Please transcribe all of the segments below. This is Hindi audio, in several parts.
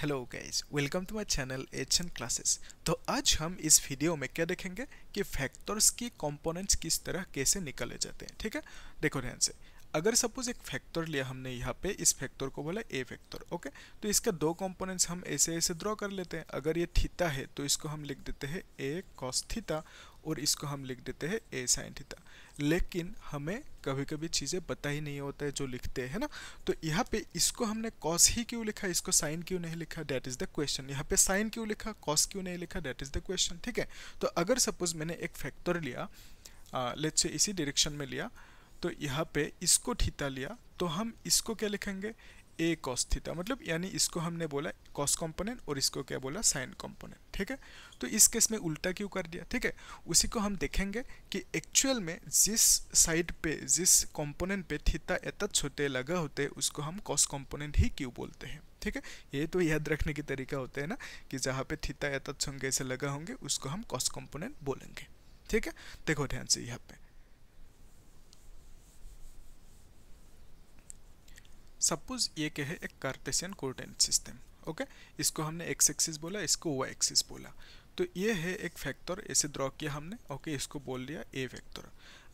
hello guys welcome to my channel H N classes तो आज हम इस वीडियो में क्या देखेंगे कि फैक्टर्स की कंपोनेंट्स किस तरह कैसे निकाले जाते हैं ठीक है देखो ध्यान से अगर सपोज एक फैक्टर लिया हमने यहाँ पे इस फैक्टर को बोला ए फैक्टर ओके तो इसका दो कंपोनेंट्स हम ऐसे ऐसे ड्रॉ कर लेते हैं अगर ये थीता है तो इसको हम लिख देते हैं ए कॉस थीटा और इसको हम लिख देते हैं ए साइन थीता लेकिन हमें कभी कभी चीज़ें पता ही नहीं होता है जो लिखते हैं ना तो यहाँ पे इसको हमने कॉस ही क्यों लिखा इसको साइन क्यों नहीं लिखा डैट इज़ द क्वेश्चन यहाँ पे साइन क्यों लिखा कॉस क्यों नहीं लिखा डैट इज़ द क्वेश्चन ठीक है तो अगर सपोज मैंने एक फैक्टर लिया लेट्स से इसी डायरेक्शन में लिया तो यहाँ पे इसको थीटा लिया तो हम इसको क्या लिखेंगे ए कॉस थीटा मतलब यानी इसको हमने बोला कॉस कंपोनेंट और इसको क्या बोला साइन कंपोनेंट ठीक है तो इस केस में उल्टा क्यों कर दिया ठीक है उसी को हम देखेंगे कि एक्चुअल में जिस साइड पे जिस कंपोनेंट पे थीटा एतत छोटे लगा होते हैं उसको हम कॉस कंपोनेंट ही क्यों बोलते हैं ठीक है ये तो याद रखने की तरीका होता है ना कि जहाँ पे थीटा एतत संगे से लगा होंगे उसको हम कॉस कॉम्पोनेंट बोलेंगे ठीक है देखो ध्यान से यहाँ पर सपोज ये क्या है एक कार्टेशियन कोऑर्डिनेट सिस्टम ओके इसको हमने एक्स एक्सिस बोला इसको वाई एक्सिस बोला तो ये है एक फैक्टर ऐसे ड्रॉ किया हमने ओके इसको बोल दिया ए फैक्टर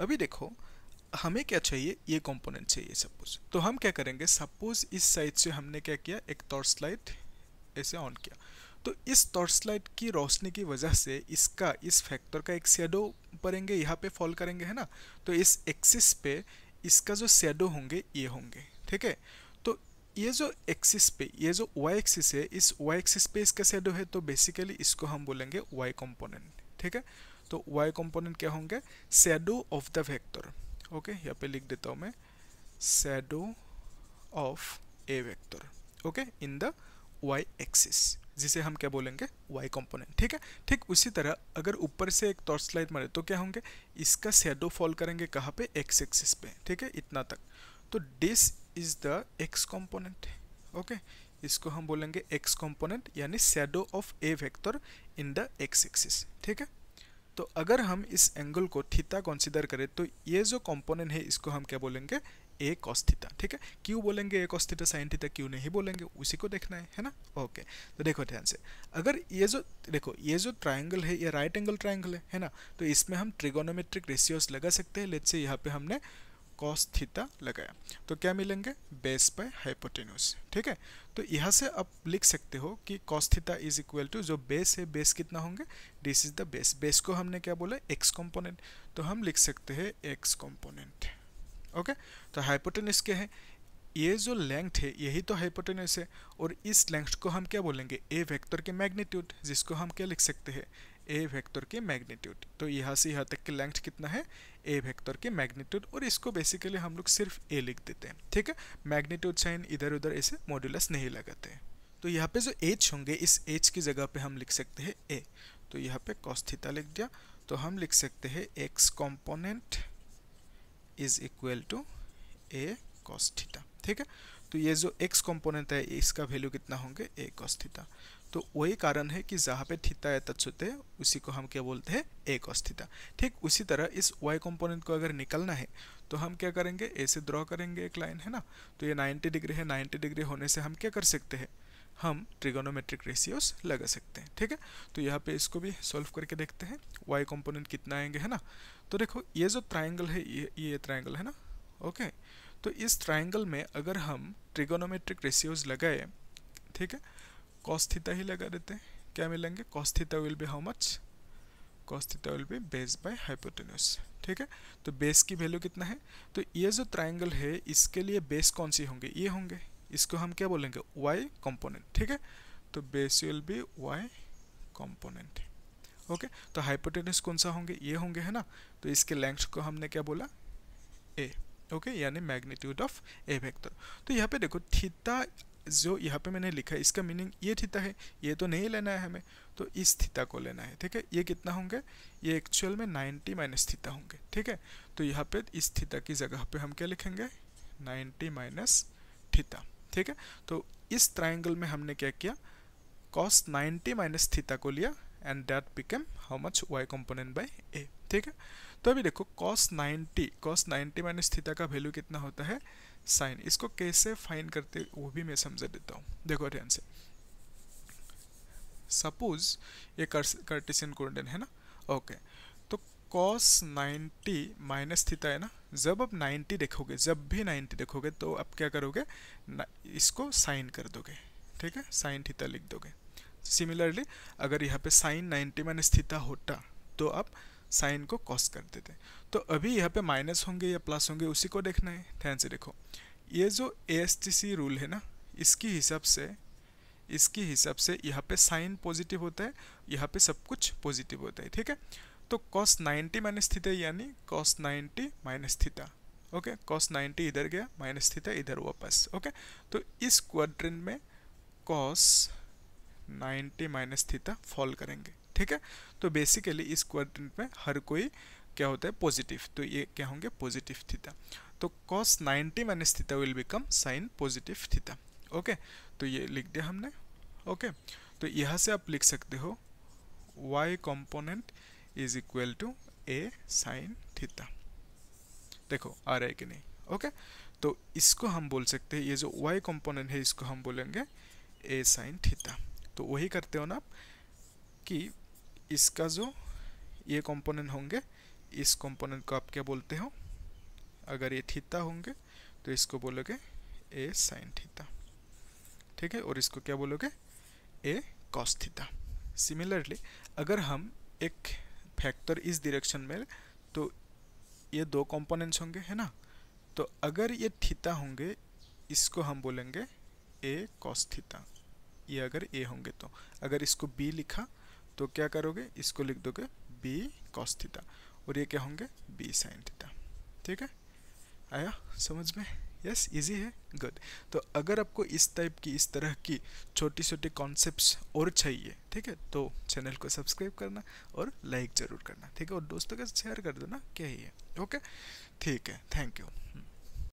अभी देखो हमें क्या चाहिए ये कंपोनेंट चाहिए सपोज तो हम क्या करेंगे सपोज इस साइड से हमने क्या किया एक टॉर्च लाइट ऐसे ऑन किया तो इस टॉर्च लाइट की रोशनी की वजह से इसका इस फैक्टर का एक शेडो पड़ेंगे यहाँ पे फॉल करेंगे है ना तो इस एक्सिस पे इसका जो शेडो होंगे ये होंगे ठीक है ये जो एक्सिस पे ये जो वाई एक्सिस है इस वाई एक्सिस पे इसका शेडो है तो बेसिकली इसको हम बोलेंगे वाई कंपोनेंट ठीक है तो वाई कंपोनेंट क्या होंगे shadow of the vector okay यहाँ पे लिख देता हूँ मैं shadow of a vector okay in the Y axis जिसे हम क्या बोलेंगे वाई कंपोनेंट ठीक है ठीक उसी तरह अगर ऊपर से एक टॉर्च लाइट मारे तो क्या होंगे इसका शेडो फॉल करेंगे कहाँ पे एक्स एक्सिस पे ठीक है इतना तक तो this is the X component okay इसको हम बोलेंगे एक्स कॉम्पोनेंट यानी shadow of a vector in the X axis ठीक है तो अगर हम इस एंगल को थीटा कंसीडर करें तो ये जो कंपोनेंट है इसको हम क्या बोलेंगे ए कॉस्थीटा ठीक है क्यों बोलेंगे ए कॉस्थीटा साइन थीटा क्यों नहीं बोलेंगे उसी को देखना है है ना ओके तो देखो ध्यान से अगर ये जो देखो ये जो ट्राइंगल है ये राइट एंगल ट्राइंगल है है ना तो इसमें हम ट्रिगोनोमेट्रिक रेशियोस लगा सकते हैं लेट से यहाँ पे हमने कॉस थीटा लगाया तो क्या मिलेंगे बेस बाय हाइपोटेन्यूज ठीक है तो यहाँ से आप लिख सकते हो कि cos theta is equal to जो बेस है बेस कितना होंगे this is the base base को हमने क्या बोला एक्स कंपोनेंट तो हम लिख सकते हैं एक्स कंपोनेंट ओके तो हाइपोटेन्यूज क्या है ये जो लेंथ है यही तो हाइपोटेन्यूज है और इस लेंथ को हम क्या बोलेंगे ए वेक्टर के मैग्नीट्यूड जिसको हम क्या लिख सकते हैं ए वेक्टर के मैग्नीट्यूड तो यहाँ से यहाँ तक की लेंथ कितना है ए वेक्टर के मैग्नीट्यूड और इसको बेसिकली हम लोग सिर्फ ए लिख देते हैं ठीक है मैग्नीट्यूड साइन इधर उधर ऐसे मॉड्यूलस नहीं लगाते हैं तो यहाँ पे जो एच होंगे इस एच की जगह पे हम लिख सकते हैं ए तो यहाँ पे कॉस्थिता लिख दिया तो हम लिख सकते हैं X component is equal to A cos theta ठीक है तो ये जो एक्स कॉम्पोनेंट है इसका वैल्यू कितना होंगे ए कॉस्थिता तो वही कारण है कि जहाँ पे थीटा है तत्सुते उसी को हम क्या बोलते हैं एक अस्थिता ठीक उसी तरह इस वाई कंपोनेंट को अगर निकलना है तो हम क्या करेंगे ऐसे ड्रॉ करेंगे एक लाइन है ना तो ये 90 डिग्री है 90 डिग्री होने से हम क्या कर सकते हैं हम ट्रिगोनोमेट्रिक रेशियोस लगा सकते हैं ठीक है तो यहाँ पे इसको भी सॉल्व करके देखते हैं वाई कॉम्पोनेंट कितना आएंगे है ना तो देखो ये जो ट्राइंगल है ये ये ट्राइंगल है ना ओके तो इस ट्राइंगल में अगर हम ट्रिगोनोमेट्रिक रेशियोज लगाए ठीक है cos ही लगा देते हैं क्या मिलेंगे cos theta will be how much cos theta will be base ठीक है तो बेस की वैल्यू कितना है तो ये जो ट्राइंगल है इसके लिए बेस कौन सी होंगे ये होंगे इसको हम क्या बोलेंगे वाई कॉम्पोनेंट ठीक है तो base will be y component okay तो हाइपोटेनस कौन सा होंगे ये होंगे है ना तो इसके लेंथ को हमने क्या बोला ए ओके यानी मैग्नीट्यूड ऑफ ए वेक्टर तो यहाँ पे देखो थीटा जो यहाँ पे मैंने लिखा है इसका मीनिंग ये थीटा है ये तो नहीं लेना है हमें तो इस थीटा को लेना है ठीक है ये कितना होंगे ये एक्चुअल में 90 माइनस थीटा होंगे ठीक है तो यहाँ पे इस थीटा की जगह पे हम क्या लिखेंगे 90 माइनस थीटा ठीक है तो इस ट्राइंगल में हमने क्या किया कॉस 90 माइनस थीता को लिया and that became how much y component by a ठीक है तो अभी देखो cos ninety cos ninety minus theta का वैल्यू कितना होता है साइन इसको कैसे फाइन करते वो भी मैं समझा देता हूँ देखो ध्यान से सपोज ये कार्टेशियन कोऑर्डिनेट है ना ओके तो कॉस 90 माइनस थीटा है ना जब आप 90 देखोगे जब भी 90 देखोगे तो आप क्या करोगे इसको साइन कर दोगे ठीक है साइन थीटा लिख दोगे सिमिलरली अगर यहाँ पे साइन 90 माइनस थीटा होता तो आप साइन को कॉस कर देते हैं तो अभी यहाँ पे माइनस होंगे या प्लस होंगे उसी को देखना है ध्यान से देखो ये जो ए रूल है ना इसके हिसाब से इसके हिसाब से यहाँ पे साइन पॉजिटिव होता है यहाँ पे सब कुछ पॉजिटिव होता है ठीक है तो कॉस 90 माइनस थीटा यानी cos 90 minus theta okay cos 90 इधर गया माइनस थीटा इधर वापस ओके तो इस क्वाड्रेंट में कॉस 90 माइनस थीटा फॉल करेंगे ठीक है तो बेसिकली इस क्वाड्रेंट में हर कोई क्या होता है पॉजिटिव तो ये क्या होंगे पॉजिटिव थीटा तो cos 90 minus theta will become sine positive theta okay तो ये लिख दिया हमने ओके तो यहाँ से आप लिख सकते हो y component is equal to a sine theta देखो आ रहा है कि नहीं ओके तो इसको हम बोल सकते हैं ये जो y कॉम्पोनेंट है इसको हम बोलेंगे a साइन थीटा तो वही करते हो ना आप कि इसका जो ये कंपोनेंट होंगे इस कंपोनेंट को आप क्या बोलते हो अगर ये थीता होंगे तो इसको बोलोगे ए साइन थीता ठीक है और इसको क्या बोलोगे ए कॉस थीता सिमिलरली अगर हम एक फैक्टर इस डिरेक्शन में तो ये दो कंपोनेंट्स होंगे है ना तो अगर ये थीता होंगे इसको हम बोलेंगे ए कॉस थीता ये अगर ए होंगे तो अगर इसको बी लिखा तो क्या करोगे इसको लिख दोगे बी कॉस थीटा और ये क्या होंगे बी साइन थीटा ठीक है आया समझ में यस yes, इजी है गुड तो अगर आपको इस टाइप की इस तरह की छोटी छोटी कॉन्सेप्ट्स और चाहिए ठीक है तो चैनल को सब्सक्राइब करना और लाइक ज़रूर करना ठीक है और दोस्तों के शेयर कर देना क्या ही है ओके ठीक है थैंक यू